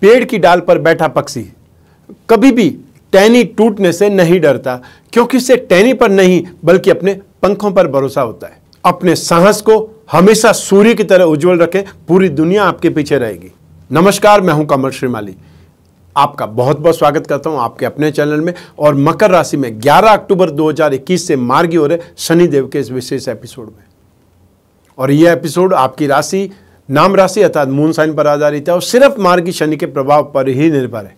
पेड़ की डाल पर बैठा पक्षी कभी भी टैनी टूटने से नहीं डरता क्योंकि उसे टैनी पर नहीं बल्कि अपने पंखों पर भरोसा होता है अपने साहस को हमेशा सूर्य की तरह उज्जवल रखें पूरी दुनिया आपके पीछे रहेगी नमस्कार मैं हूं कमल श्रीमाली आपका बहुत बहुत स्वागत करता हूं आपके अपने चैनल में और मकर राशि में 11 अक्टूबर 2021 से मार्गी हो रहे शनिदेव के इस विशेष एपिसोड में और यह एपिसोड आपकी राशि नाम राशि अर्थात मून साइन पर आधारित है और सिर्फ मार्गी शनि के प्रभाव पर ही निर्भर है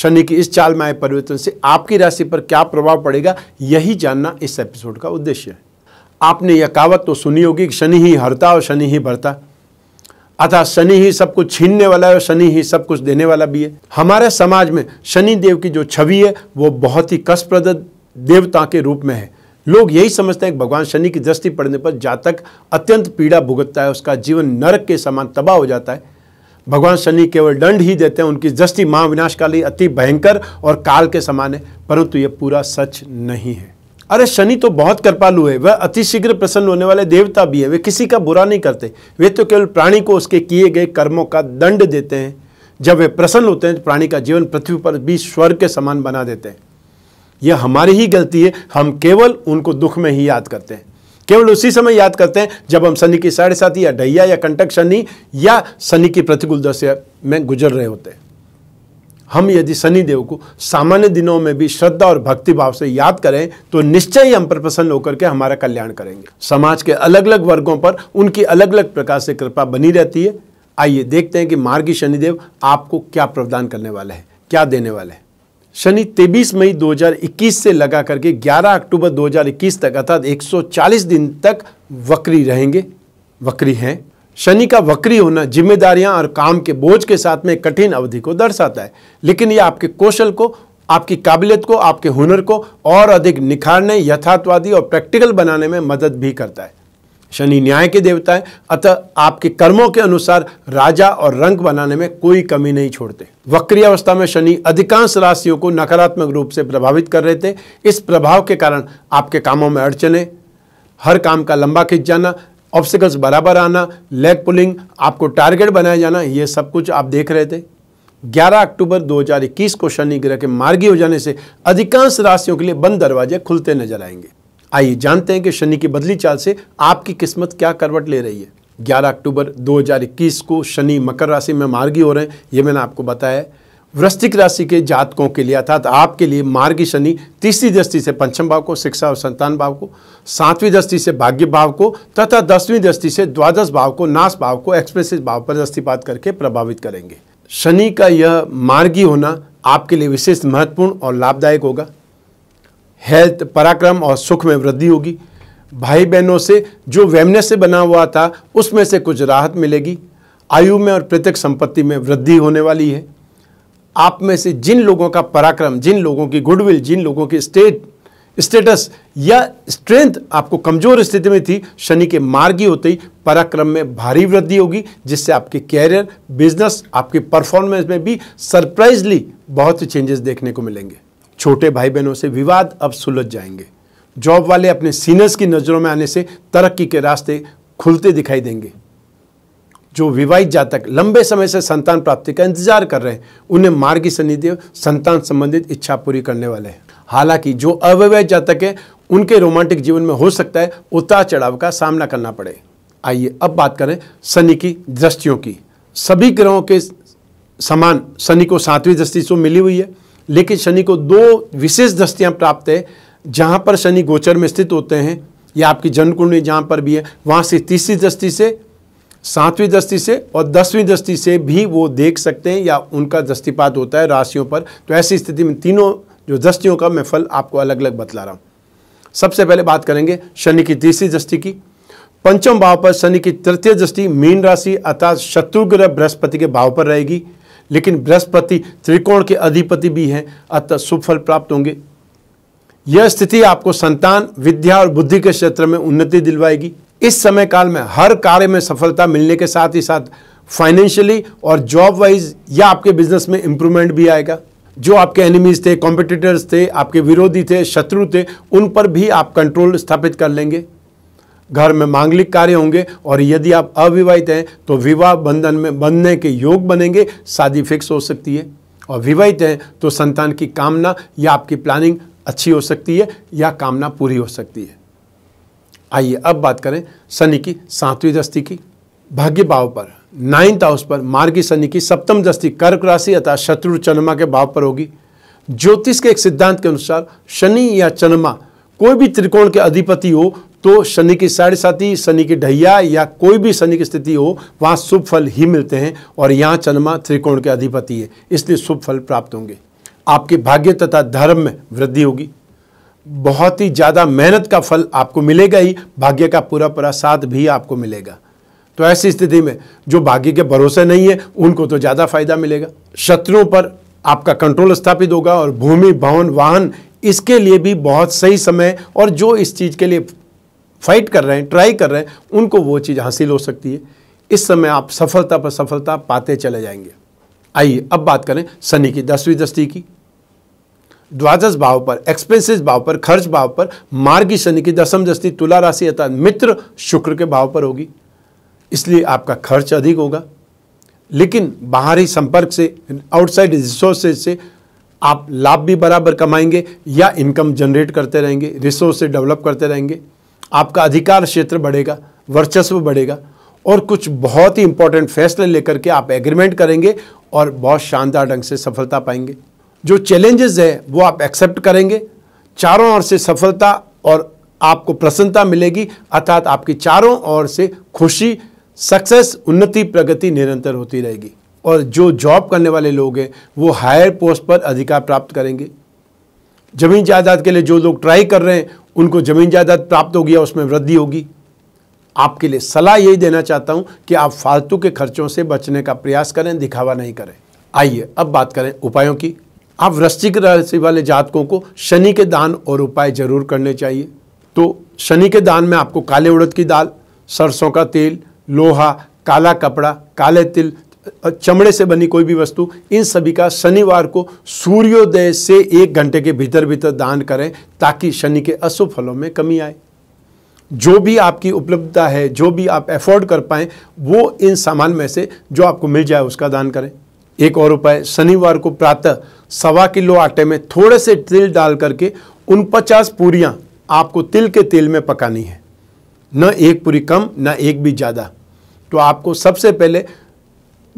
शनि की इस चाल में आए परिवर्तन से आपकी राशि पर क्या प्रभाव पड़ेगा यही जानना इस एपिसोड का उद्देश्य है आपने यह कहावत तो सुनी होगी कि शनि ही हरता और शनि ही भरता अर्थात शनि ही सब कुछ छीनने वाला है और शनि ही सब कुछ देने वाला भी है हमारे समाज में शनि देव की जो छवि है वो बहुत ही कष्टप्रद देवता के रूप में है लोग यही समझते हैं कि भगवान शनि की दृष्टि पड़ने पर जातक अत्यंत पीड़ा भुगतता है उसका जीवन नरक के समान तबाह हो जाता है भगवान शनि केवल दंड ही देते हैं उनकी दृष्टि काली अति भयंकर और काल के समान है परंतु यह पूरा सच नहीं है अरे शनि तो बहुत कृपालु है वह अतिशीघ्र प्रसन्न होने वाले देवता भी है वे किसी का बुरा नहीं करते वे तो केवल प्राणी को उसके किए गए कर्मों का दंड देते हैं जब वे प्रसन्न होते हैं तो प्राणी का जीवन पृथ्वी पर भी स्वर्ग के समान बना देते हैं यह हमारी ही गलती है हम केवल उनको दुख में ही याद करते हैं केवल उसी समय याद करते हैं जब हम शनि की साढ़े साथी या ढैया या कंटक शनि या शनि की प्रतिकूल दशा में गुजर रहे होते हैं हम यदि शनिदेव को सामान्य दिनों में भी श्रद्धा और भक्ति भाव से याद करें तो निश्चय ही हम पर प्रसन्न होकर के हमारा कल्याण करेंगे समाज के अलग अलग वर्गों पर उनकी अलग अलग प्रकार से कृपा बनी रहती है आइए देखते हैं कि मार्गी शनिदेव आपको क्या प्रदान करने वाले हैं क्या देने वाले हैं शनि 23 मई 2021 से लगा करके 11 अक्टूबर 2021 तक अर्थात 140 दिन तक वक्री रहेंगे वक्री हैं शनि का वक्री होना जिम्मेदारियां और काम के बोझ के साथ में कठिन अवधि को दर्शाता है लेकिन यह आपके कौशल को आपकी काबिलियत को आपके हुनर को और अधिक निखारने यथार्थवादी और प्रैक्टिकल बनाने में मदद भी करता है शनि न्याय के देवता है अतः आपके कर्मों के अनुसार राजा और रंग बनाने में कोई कमी नहीं छोड़ते वक्री अवस्था में शनि अधिकांश राशियों को नकारात्मक रूप से प्रभावित कर रहे थे इस प्रभाव के कारण आपके कामों में अड़चने हर काम का लंबा खिंच जाना ऑब्स्टिकल्स बराबर आना लेग पुलिंग आपको टारगेट बनाया जाना ये सब कुछ आप देख रहे थे 11 अक्टूबर 2021 को शनि ग्रह के मार्गी हो जाने से अधिकांश राशियों के लिए बंद दरवाजे खुलते नजर आएंगे आइए जानते हैं कि शनि की बदली चाल से आपकी किस्मत क्या करवट ले रही है 11 अक्टूबर 2021 को शनि मकर राशि में मार्गी हो रहे हैं ये मैंने आपको बताया वृश्चिक राशि के जातकों के लिए अर्थात आपके लिए मार्गी शनि तीसरी दृष्टि से पंचम भाव को शिक्षा और संतान भाव को सातवीं दृष्टि से भाग्य भाव को तथा दसवीं दृष्टि से द्वादश भाव को नाश भाव को एक्सप्रेसिव भाव पर दृष्टिपात करके प्रभावित करेंगे शनि का यह मार्गी होना आपके लिए विशेष महत्वपूर्ण और लाभदायक होगा हेल्थ पराक्रम और सुख में वृद्धि होगी भाई बहनों से जो वेमनेस से बना हुआ था उसमें से कुछ राहत मिलेगी आयु में और प्रत्यक्ष संपत्ति में वृद्धि होने वाली है आप में से जिन लोगों का पराक्रम जिन लोगों की गुडविल जिन लोगों की स्टेट स्टेटस या स्ट्रेंथ आपको कमजोर स्थिति में थी शनि के मार्गी होते ही पराक्रम में भारी वृद्धि होगी जिससे आपके कैरियर बिजनेस आपके परफॉर्मेंस में भी सरप्राइजली बहुत चेंजेस देखने को मिलेंगे छोटे भाई बहनों से विवाद अब सुलझ जाएंगे जॉब वाले अपने सीनियर्स की नज़रों में आने से तरक्की के रास्ते खुलते दिखाई देंगे जो विवाहित जातक लंबे समय से संतान प्राप्ति का इंतजार कर रहे हैं उन्हें मार्गी सन्निधि संतान संबंधित इच्छा पूरी करने वाले हैं हालांकि जो अविवाहित जातक हैं उनके रोमांटिक जीवन में हो सकता है उतार चढ़ाव का सामना करना पड़े आइए अब बात करें शनि की दृष्टियों की सभी ग्रहों के समान शनि को सातवीं दृष्टि से मिली हुई है लेकिन शनि को दो विशेष दृष्टियाँ प्राप्त है जहाँ पर शनि गोचर में स्थित होते हैं या आपकी जन्मकुंडली जहाँ पर भी है वहाँ से तीसरी दृष्टि से सातवीं दृष्टि से और दसवीं दृष्टि से भी वो देख सकते हैं या उनका दृष्टिपात होता है राशियों पर तो ऐसी स्थिति में तीनों जो दृष्टियों का मैं फल आपको अलग अलग बतला रहा हूँ सबसे पहले बात करेंगे शनि की तीसरी दृष्टि की पंचम भाव पर शनि की तृतीय दृष्टि मीन राशि अर्थात शत्रुग्रह बृहस्पति के भाव पर रहेगी लेकिन बृहस्पति त्रिकोण के अधिपति भी हैं अतः शुभ फल प्राप्त होंगे यह स्थिति आपको संतान विद्या और बुद्धि के क्षेत्र में उन्नति दिलवाएगी इस समय काल में हर कार्य में सफलता मिलने के साथ ही साथ फाइनेंशियली और जॉब वाइज या आपके बिजनेस में इंप्रूवमेंट भी आएगा जो आपके एनिमीज थे कॉम्पिटिटर्स थे आपके विरोधी थे शत्रु थे उन पर भी आप कंट्रोल स्थापित कर लेंगे घर में मांगलिक कार्य होंगे और यदि आप अविवाहित हैं तो विवाह बंधन में बंधने के योग बनेंगे शादी फिक्स हो सकती है और विवाहित हैं तो संतान की कामना या आपकी प्लानिंग अच्छी हो सकती है या कामना पूरी हो सकती है आइए अब बात करें शनि की सातवीं दस्ती की भाग्य भाव पर नाइन्थ हाउस पर मार्गी शनि की सप्तम दस्ती कर्क राशि अथा शत्रु चन्मा के भाव पर होगी ज्योतिष के एक सिद्धांत के अनुसार शनि या चन्मा कोई भी त्रिकोण के अधिपति हो तो शनि की साढ़े साथी शनि की ढैया या कोई भी शनि की स्थिति हो वहाँ शुभ फल ही मिलते हैं और यहाँ चंद्रमा त्रिकोण के अधिपति है इसलिए शुभ फल प्राप्त होंगे आपके भाग्य तथा धर्म में वृद्धि होगी बहुत ही ज़्यादा मेहनत का फल आपको मिलेगा ही भाग्य का पूरा पूरा साथ भी आपको मिलेगा तो ऐसी स्थिति में जो भाग्य के भरोसे नहीं है उनको तो ज़्यादा फायदा मिलेगा शत्रुओं पर आपका कंट्रोल स्थापित होगा और भूमि भवन वाहन इसके लिए भी बहुत सही समय और जो इस चीज़ के लिए फाइट कर रहे हैं ट्राई कर रहे हैं उनको वो चीज़ हासिल हो सकती है इस समय आप सफलता पर सफलता पाते चले जाएंगे आइए अब बात करें शनि की दसवीं दृष्टि की द्वादश भाव पर एक्सपेंसिव भाव पर खर्च भाव पर मार्गी शनि की दसम दृष्टि तुला राशि अर्थात मित्र शुक्र के भाव पर होगी इसलिए आपका खर्च अधिक होगा लेकिन बाहरी संपर्क से आउटसाइड रिसोर्सेज से आप लाभ भी बराबर कमाएंगे या इनकम जनरेट करते रहेंगे रिसोर्स डेवलप करते रहेंगे आपका अधिकार क्षेत्र बढ़ेगा वर्चस्व बढ़ेगा और कुछ बहुत ही इंपॉर्टेंट फैसले लेकर के आप एग्रीमेंट करेंगे और बहुत शानदार ढंग से सफलता पाएंगे जो चैलेंजेस हैं वो आप एक्सेप्ट करेंगे चारों ओर से सफलता और आपको प्रसन्नता मिलेगी अर्थात आपकी चारों ओर से खुशी सक्सेस उन्नति प्रगति निरंतर होती रहेगी और जो जॉब करने वाले लोग हैं वो हायर पोस्ट पर अधिकार प्राप्त करेंगे जमीन जायदाद के लिए जो लोग ट्राई कर रहे हैं उनको ज़मीन जायदाद प्राप्त होगी या उसमें वृद्धि होगी आपके लिए सलाह यही देना चाहता हूं कि आप फालतू के खर्चों से बचने का प्रयास करें दिखावा नहीं करें आइए अब बात करें उपायों की आप वृश्चिक राशि वाले जातकों को शनि के दान और उपाय जरूर करने चाहिए तो शनि के दान में आपको काले उड़द की दाल सरसों का तेल लोहा काला कपड़ा काले तिल चमड़े से बनी कोई भी वस्तु इन सभी का शनिवार को सूर्योदय से एक घंटे के भीतर भीतर दान करें ताकि शनि के अशुभ फलों में कमी आए जो भी आपकी उपलब्धता है जो भी आप एफोर्ड कर पाएँ वो इन सामान में से जो आपको मिल जाए उसका दान करें एक और उपाय शनिवार को प्रातः सवा किलो आटे में थोड़े से तिल डाल करके उन पचास पूरियाँ आपको तिल के तेल में पकानी है न एक पूरी कम न एक भी ज़्यादा तो आपको सबसे पहले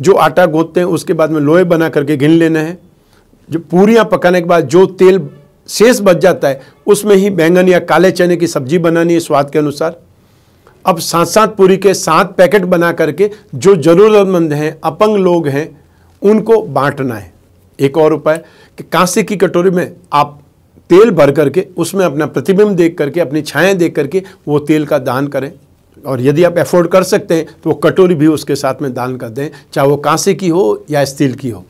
जो आटा गोदते हैं उसके बाद में लोहे बना करके घिन लेना है जो पूरियाँ पकाने के बाद जो तेल शेष बच जाता है उसमें ही बैंगन या काले चने की सब्जी बनानी है स्वाद के अनुसार अब सात सात पूरी के सात पैकेट बना करके जो ज़रूरतमंद हैं अपंग लोग हैं उनको बांटना है एक और उपाय कि कांसे की कटोरी में आप तेल भर करके उसमें अपना प्रतिबिंब देख करके अपनी छाया देख करके वो तेल का दान करें और यदि आप एफोर्ड कर सकते हैं तो वो कटोरी भी उसके साथ में दान कर दें चाहे वो कांसे की हो या स्टील की हो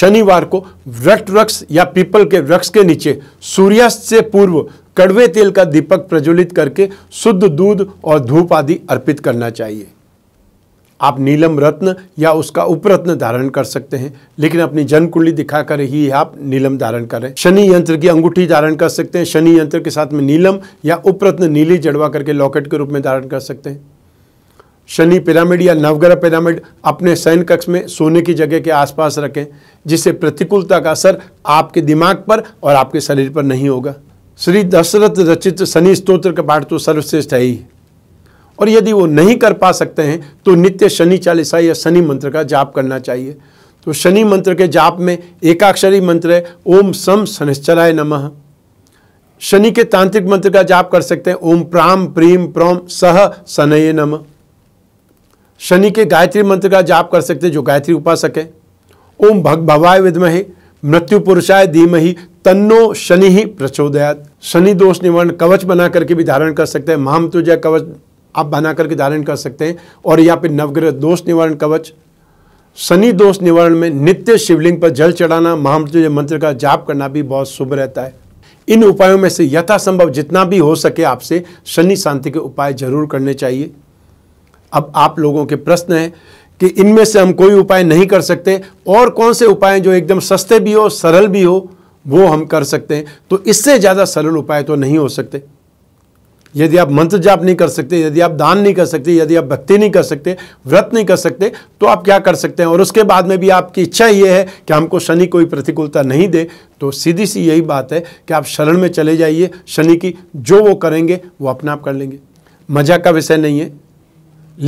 शनिवार को वृक्ष वृक्ष या पीपल के वृक्ष के नीचे सूर्यास्त से पूर्व कड़वे तेल का दीपक प्रज्वलित करके शुद्ध दूध और धूप आदि अर्पित करना चाहिए आप नीलम रत्न या उसका उपरत्न धारण कर सकते हैं लेकिन अपनी जन्म कुंडली दिखाकर ही आप नीलम धारण करें शनि यंत्र की अंगूठी धारण कर सकते हैं शनि यंत्र के साथ में नीलम या उपरत्न नीली जड़वा करके लॉकेट के रूप में धारण कर सकते हैं शनि पिरामिड या नवग्रह पिरामिड अपने शयन कक्ष में सोने की जगह के आसपास रखें जिससे प्रतिकूलता का असर आपके दिमाग पर और आपके शरीर पर नहीं होगा श्री दशरथ रचित शनि स्त्रोत्र का पाठ तो सर्वश्रेष्ठ है ही और यदि वो नहीं कर पा सकते हैं तो नित्य शनि चालीसा या शनि मंत्र का जाप करना चाहिए तो शनि मंत्र के जाप में एकाक्षरी मंत्र है ओम सम शनिश्चराय नमः शनि के तांत्रिक मंत्र का जाप कर सकते हैं ओम प्राम प्रीम प्रोम सह सनय नम शनि के गायत्री मंत्र का जाप कर सकते हैं जो गायत्री उपासक है ओम भग भवाय विदमहे मृत्यु पुरुषाय धीमहि तन्नो शनि ही प्रचोदयात शनि दोष निवारण कवच बना करके भी धारण कर सकते हैं महामतुजय कवच आप बना करके धारण कर सकते हैं और यहाँ पे नवग्रह दोष निवारण कवच शनि दोष निवारण में नित्य शिवलिंग पर जल चढ़ाना महामृत्युंजय मंत्र का जाप करना भी बहुत शुभ रहता है इन उपायों में से यथासंभव जितना भी हो सके आपसे शनि शांति के उपाय जरूर करने चाहिए अब आप लोगों के प्रश्न है कि इनमें से हम कोई उपाय नहीं कर सकते और कौन से उपाय जो एकदम सस्ते भी हो सरल भी हो वो हम कर सकते हैं तो इससे ज़्यादा सरल उपाय तो नहीं हो सकते यदि आप मंत्र जाप नहीं कर सकते यदि आप दान नहीं कर सकते यदि आप भक्ति नहीं कर सकते व्रत नहीं कर सकते तो आप क्या कर सकते हैं और उसके बाद में भी आपकी इच्छा ये है कि हमको शनि कोई प्रतिकूलता नहीं दे तो सीधी सी यही बात है कि आप शरण में चले जाइए शनि की जो वो करेंगे वो अपने आप कर लेंगे मजाक का विषय नहीं है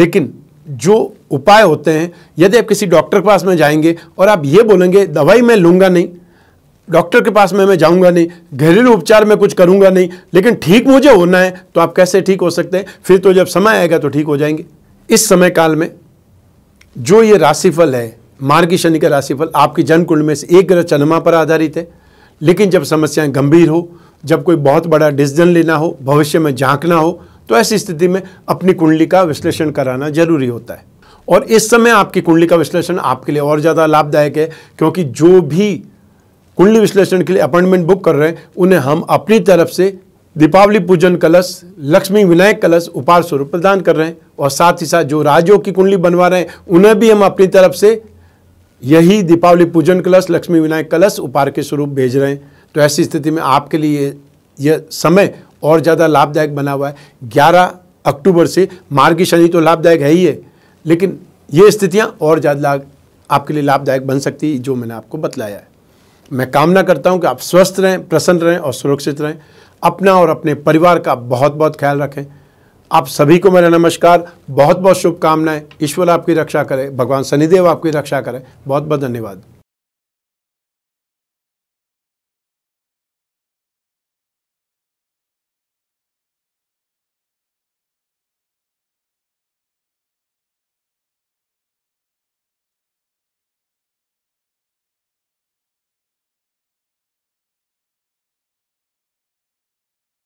लेकिन जो उपाय होते हैं यदि आप किसी डॉक्टर के पास में जाएंगे और आप ये बोलेंगे दवाई मैं लूँगा नहीं डॉक्टर के पास में मैं जाऊंगा नहीं घरेलू उपचार में कुछ करूंगा नहीं लेकिन ठीक मुझे होना है तो आप कैसे ठीक हो सकते हैं फिर तो जब समय आएगा तो ठीक हो जाएंगे इस समय काल में जो ये राशिफल है मार्गी शनि का राशिफल आपकी जन्म कुंड में से एक ग्रह चंद्रमा पर आधारित है लेकिन जब समस्याएं गंभीर हो जब कोई बहुत बड़ा डिसीजन लेना हो भविष्य में झांकना हो तो ऐसी स्थिति में अपनी कुंडली का विश्लेषण कराना जरूरी होता है और इस समय आपकी कुंडली का विश्लेषण आपके लिए और ज़्यादा लाभदायक है क्योंकि जो भी कुंडली विश्लेषण के लिए अपॉइंटमेंट बुक कर रहे हैं उन्हें हम अपनी तरफ से दीपावली पूजन कलश लक्ष्मी विनायक कलश उपहार स्वरूप प्रदान कर रहे हैं और साथ ही साथ जो राज्यों की कुंडली बनवा रहे हैं उन्हें भी हम अपनी तरफ से यही दीपावली पूजन कलश लक्ष्मी विनायक कलश उपहार के स्वरूप भेज रहे हैं तो ऐसी स्थिति में आपके लिए यह समय और ज़्यादा लाभदायक बना हुआ है ग्यारह अक्टूबर से मार्गी शनि तो लाभदायक है ही है लेकिन ये स्थितियाँ और ज़्यादा आपके लिए लाभदायक बन सकती जो मैंने आपको बतलाया है मैं कामना करता हूँ कि आप स्वस्थ रहें प्रसन्न रहें और सुरक्षित रहें अपना और अपने परिवार का बहुत बहुत ख्याल रखें आप सभी को मेरा नमस्कार बहुत बहुत शुभकामनाएं ईश्वर आपकी रक्षा करें भगवान शनिदेव आपकी रक्षा करें बहुत बहुत धन्यवाद